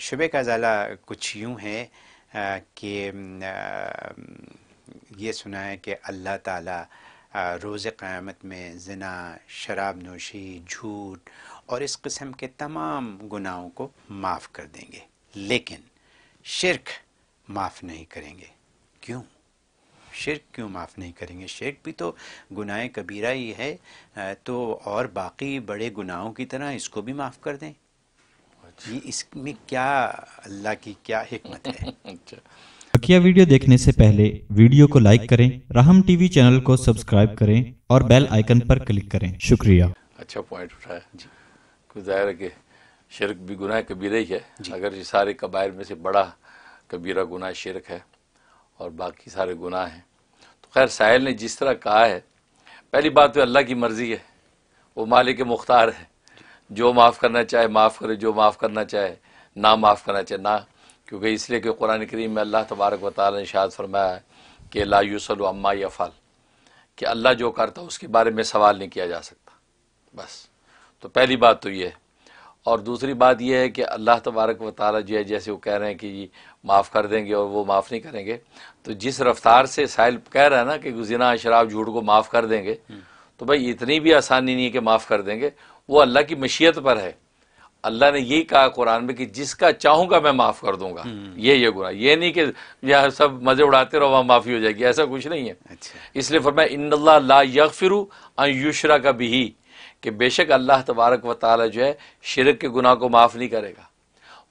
शुबे का जला कुछ यूँ है कि ये सुना है कि अल्लाह ताला रोज़ क़्यामत में जना शराब नोशी झूठ और इस कस्म के तमाम गुनाहों को माफ़ कर देंगे लेकिन शिरक माफ़ नहीं करेंगे क्यों शिरक क्यों माफ़ नहीं करेंगे शिरक भी तो गुनाह कबीरा ही है तो और बाकी बड़े गुनाहों की तरह इसको भी माफ़ कर दें ये इसमें क्या अल्लाह की क्या हिकमत है अच्छा बकिया वीडियो देखने से पहले वीडियो को लाइक करें रहम टीवी चैनल को सब्सक्राइब करें और बेल आइकन पर क्लिक करें शुक्रिया अच्छा पॉइंट उठाया जी जाहिर है कि शिरक भी गुनाह कबीरा ही है अगर ये सारे कबायर में से बड़ा कबीरा गुनाह शिरक है और बाकी सारे गुनाह हैं तो खैर साहिल ने जिस तरह कहा है पहली बात तो अल्लाह की मर्ज़ी है वो मालिक मुख्तार है जो माफ़ करना चाहे माफ़ करे जो माफ़ करना चाहे ना माफ़ करना चाहे ना क्योंकि इसलिए कि कुरान करीम में अल्लाह तबारक ताल ने शाद फरमाया कि ला यूसल अम्मा यफ़ल कि अल्लाह जो करता उसके बारे में सवाल नहीं किया जा सकता बस तो पहली बात तो ये है और दूसरी बात यह है कि अल्लाह तबारक व ताली जो है जैसे वो कह रहे हैं कि जी माफ़ कर देंगे और वो माफ़ नहीं करेंगे तो जिस रफ्तार से साहिल कह रहा है ना कि जिना शराब झूठ को माफ़ कर देंगे हम्म। तो भाई इतनी भी आसानी नहीं है कि माफ़ कर देंगे वो अल्लाह की मशीयत पर है अल्लाह ने यही कहा कुरान में कि जिसका चाहूंगा मैं माफ़ कर दूंगा हम्म। ये ये गुना ये नहीं कि यह सब मज़े उड़ाते रहो वहाँ माफ़ी हो जाएगी ऐसा कुछ नहीं है अच्छा। इसलिए फरमाया इन ला यक फिर युशरा का भी कि बेशक अल्लाह तबारक व ताली जो है शिरक के गुनाह को माफ़ नहीं करेगा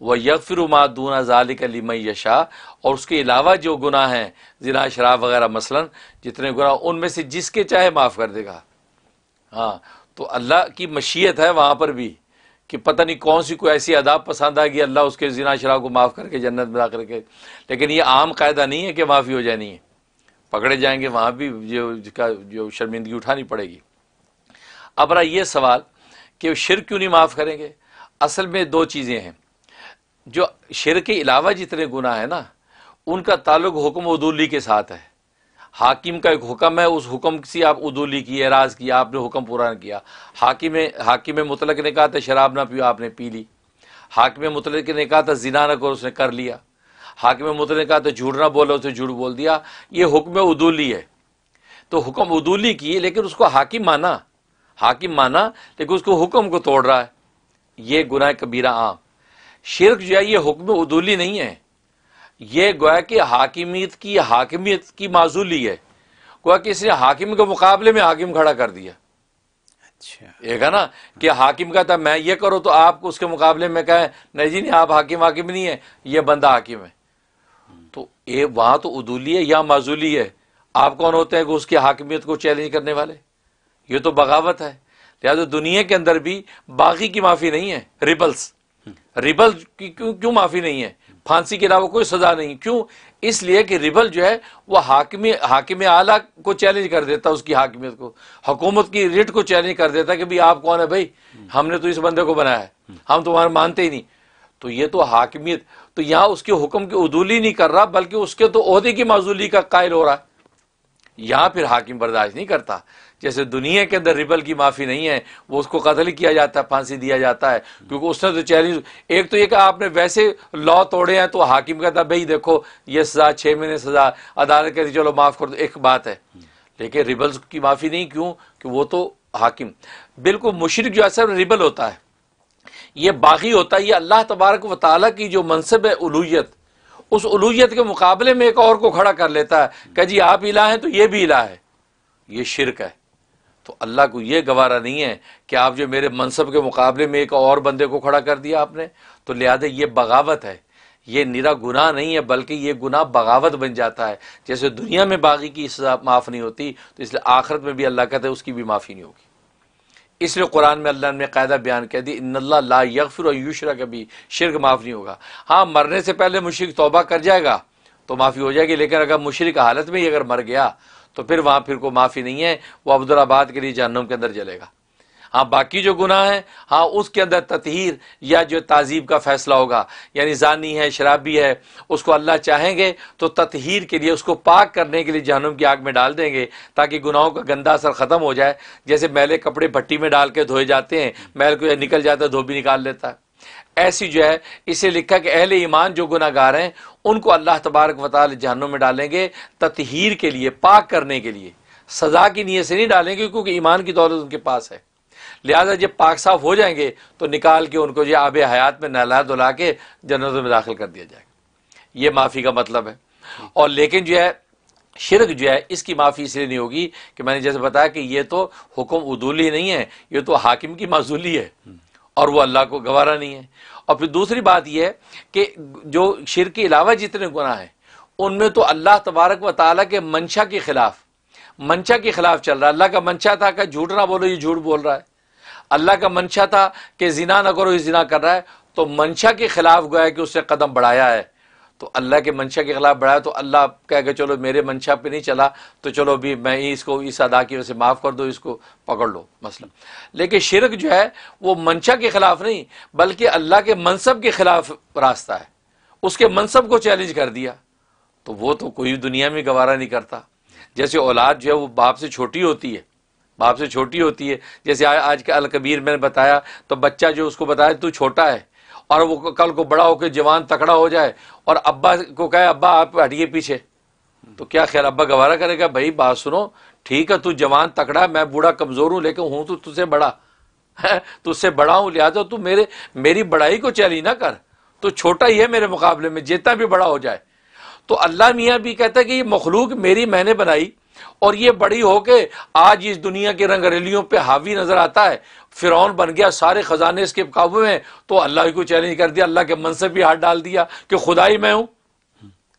वह यक फिर माँ दूना ज़ालिक मई यशा और उसके अलावा जो गुना है ज़िना शराब वगैरह मसलन जितने गुना उनमें से जिसके चाहे माफ़ कर देगा हाँ तो अल्लाह की मशीयत है वहाँ पर भी कि पता नहीं कौन सी कोई ऐसी अदाब पसंद आ गई अल्लाह उसके जिना शरा को माफ़ करके जन्नत में दाखिल करके लेकिन ये आम कायदा नहीं है कि माफ़ी हो जानी है पकड़े जाएंगे वहाँ भी जो जिसका जो शर्मिंदगी उठानी पड़ेगी अब रहा ये सवाल कि शिर क्यों नहीं माफ़ करेंगे असल में दो चीज़ें हैं जो शिर के अलावा जितने गुनाह हैं ना उनका ताल्लुक हुक्म उदूली के साथ है हाकिम का एक हुक्म है उस हुक्म से आप उदूली की एराज किया आपने हुक्म पूरा ना किया हाकिम हाकिम मुतलक ने कहा था शराब ना पियो आपने पी ली हाकिम मुतलक ने कहा था जिना ना करो उसने कर लिया हाकिम मुतलक ने कहा था झूठ ना बोलो उसने झूठ बोल दिया ये हुक्म उदूली है तो हुक्म उदूली की लेकिन उसको हाकिम माना हाकिम माना लेकिन उसको हुक्म को तोड़ रहा है ये गुनाह कबीरा आम शिरक जो है ये हुक्म उदूली नहीं है ये गोया की हाकिमियत की हाकिमियत की माजूली है गोया कि इसने हाकिम के मुकाबले में हाकिम खड़ा कर दिया अच्छा एक है ना कि हाकिम का था मैं ये करो तो आप उसके मुकाबले में कहें नहीं जी नहीं आप हाकिम हाकिम नहीं है ये बंदा हाकिम है तो ये वहां तो उदूली है या माजूली है आप कौन होते हैं कि उसकी हाकिमियत को चैलेंज करने वाले ये तो बगावत है लिहाजा दुनिया के अंदर भी बाकी की माफ़ी नहीं है रिबल्स हम्म। रिबल की क्यों क्यों माफ़ी नहीं है फांसी के अलावा कोई सज़ा नहीं क्यों इसलिए कि रिबल जो है वह हाकिम हाकिम आला को चैलेंज कर देता उसकी हाकिमियत को हुकूमत की रिट को चैलेंज कर देता कि भाई आप कौन है भाई हमने तो इस बंदे को बनाया है हम तुम्हारा मानते ही नहीं तो ये तो हाकिमियत तो यहां उसके हुक्म की उदूली नहीं कर रहा बल्कि उसके तो अहदे की माजूली का कायल हो रहा है यहां फिर हाकिम बर्दाश्त नहीं करता जैसे दुनिया के अंदर रिबल की माफ़ी नहीं है वो उसको कत्ल किया जाता है फांसी दिया जाता है क्योंकि उसने तो चैलेंज एक तो ये कहा आपने वैसे लॉ तोड़े हैं तो हाकिम कहता भाई देखो ये सज़ा छः महीने सज़ा अदालत कहती चलो माफ़ कर दो एक बात है लेकिन रिबल्स की माफ़ी नहीं क्यों कि वो तो हाकिम बिल्कुल मुशरक जो है सर रिबल होता है ये बागी होता है ये अल्लाह तबारक वाली की जो मनसब है उलूयत उस उलूयत के मुकाबले में एक और को खड़ा कर लेता है कि जी आप इला हैं तो ये भी इला है ये शिरक है तो अल्लाह को ये गवारा नहीं है कि आप जो मेरे मनसब के मुकाबले में एक और बंदे को खड़ा कर दिया आपने तो लिहाजा ये बगावत है ये निरा गुनाह नहीं है बल्कि ये गुनाह बगावत बन जाता है जैसे दुनिया में बागी की सजा माफ़ नहीं होती तो इसलिए आखिरत में भी अल्लाह कहते हैं उसकी भी माफ़ी नहीं होगी इसलिए कुरान में अल्लाह ने कायदा बयान कह दी इन ला यकफिर और युशरा कभी शिरक माफ़ नहीं होगा हाँ मरने से पहले मुशरक तोबा कर जाएगा तो माफ़ी हो जाएगी लेकिन अगर मुशरक हालत में ही अगर मर गया तो फिर वहाँ फिर को माफ़ी नहीं है वह अब्दुलाबाद के लिए जहनम के अंदर जलेगा हाँ बाकी जो गुनाह है हाँ उसके अंदर ततहीर या जो तहजीब का फैसला होगा यानी जानी है शराबी है उसको अल्लाह चाहेंगे तो ततहीर के लिए उसको पाक करने के लिए जहनम की आग में डाल देंगे ताकि गुनाहों का गंदा असर ख़त्म हो जाए जैसे मैले कपड़े भट्टी में डाल के धोए जाते हैं मैल को निकल जाता है धोबी निकाल लेता है ऐसी जो है इसे लिखा कि अहले ईमान जो गुनागार हैं उनको अल्लाह तबारक वाल जहनों में डालेंगे ततहीर के लिए पाक करने के लिए सज़ा की नीयत से नहीं डालेंगे क्योंकि ईमान की दौलत उनके पास है लिहाजा जब पाक साफ हो जाएंगे तो निकाल के उनको ये आब हयात में नहला दुला के जन्नत में दाखिल कर दिया जाएगा ये माफ़ी का मतलब है और लेकिन जो है शिरक जो है इसकी माफ़ी इसलिए नहीं होगी कि मैंने जैसे बताया कि ये तो हुक्म उदूली नहीं है ये तो हाकिम की माजूली है और वो अल्लाह को गवारा नहीं है और फिर दूसरी बात यह है कि जो शिर के अलावा जितने गुनाह हैं उनमें तो अल्लाह तबारक व ताली के मंशा के ख़िलाफ़ मंशा के ख़िलाफ़ चल रहा है अल्लाह का मंशा था झूठ ना बोलो ये झूठ बोल रहा है अल्लाह का मंशा था कि जिना ना करो ही जिना कर रहा है तो मंशा के खिलाफ गया कि उससे कदम बढ़ाया है तो अल्लाह के मंशा के खिलाफ बढ़ाया तो अल्लाह कह के चलो मेरे मंशा पे नहीं चला तो चलो अभी मैं ही इसको इस अदा की वजह से माफ़ कर दो इसको पकड़ लो मसलन लेकिन शिरक जो है वो मंशा के खिलाफ नहीं बल्कि अल्लाह के मनसब के खिलाफ रास्ता है उसके मनसब को चैलेंज कर दिया तो वो तो कोई दुनिया में गवारा नहीं करता जैसे औलाद जो है वो बाप से छोटी होती है बाप से छोटी होती है जैसे आ, आज का अलकबीर मैंने बताया तो बच्चा जो उसको बताया तू छोटा है और वो कल को बड़ा होकर जवान तकड़ा हो जाए और अब्बा को कहे अब्बा आप हटिए पीछे तो क्या ख्याल अब्बा गवारा करेगा भाई बात सुनो ठीक है तू जवान तकड़ा मैं बूढ़ा कमज़ोर हूँ लेकिन हूँ तो तुझसे बड़ा तुझसे बड़ा हूँ लिहाजा तू मेरे मेरी बड़ाई को चैली ना कर तो छोटा ही है मेरे मुकाबले में जितना भी बड़ा हो जाए तो अल्लाह मियाँ भी कहता है कि ये मखलूक मेरी मैंने बनाई और ये बड़ी होके आज इस दुनिया की रंगरेलियों पे हावी नजर आता है फिरौन बन गया सारे खजाने इसके काबू में तो अल्लाह को चैलेंज कर दिया अल्लाह के मन से भी हाथ डाल दिया कि खुदाई मैं हूं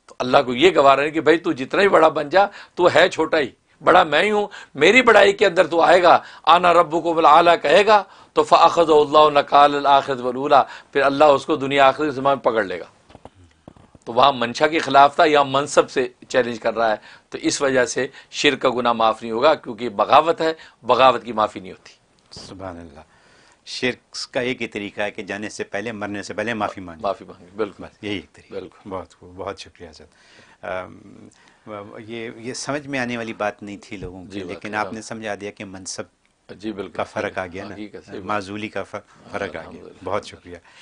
तो अल्लाह को ये गवा रहे कि भाई तू जितना ही बड़ा बन जा तू है छोटा ही बड़ा मैं ही हूं मेरी बड़ाई के अंदर तो आएगा आना रब को आला कहेगा तो फ़ाखज़ नकाल आखिर वलूला फिर अल्लाह उसको दुनिया आखिर जमा पकड़ लेगा तो वहाँ मंशा के खिलाफ था यहाँ मनसब से चैलेंज कर रहा है तो इस वजह से शिर का गुना माफ़ नहीं होगा क्योंकि बगावत है बगावत की माफ़ी नहीं होती सुबह शिर का एक ही तरीका है कि जाने से पहले मरने से पहले माफ़ी मांगे माफ़ी मांगे बिल्कुल बस यही एक तरीका बिल्कुल बहुत बहुत शुक्रिया सर ये ये समझ में आने वाली बात नहीं थी लोगों की लेकिन आपने हाँ। समझा दिया कि मनसब जी बिल्कुल का फ़र्क आ गया हाँ, ना माजूली का फ़र्क आ गया बहुत शुक्रिया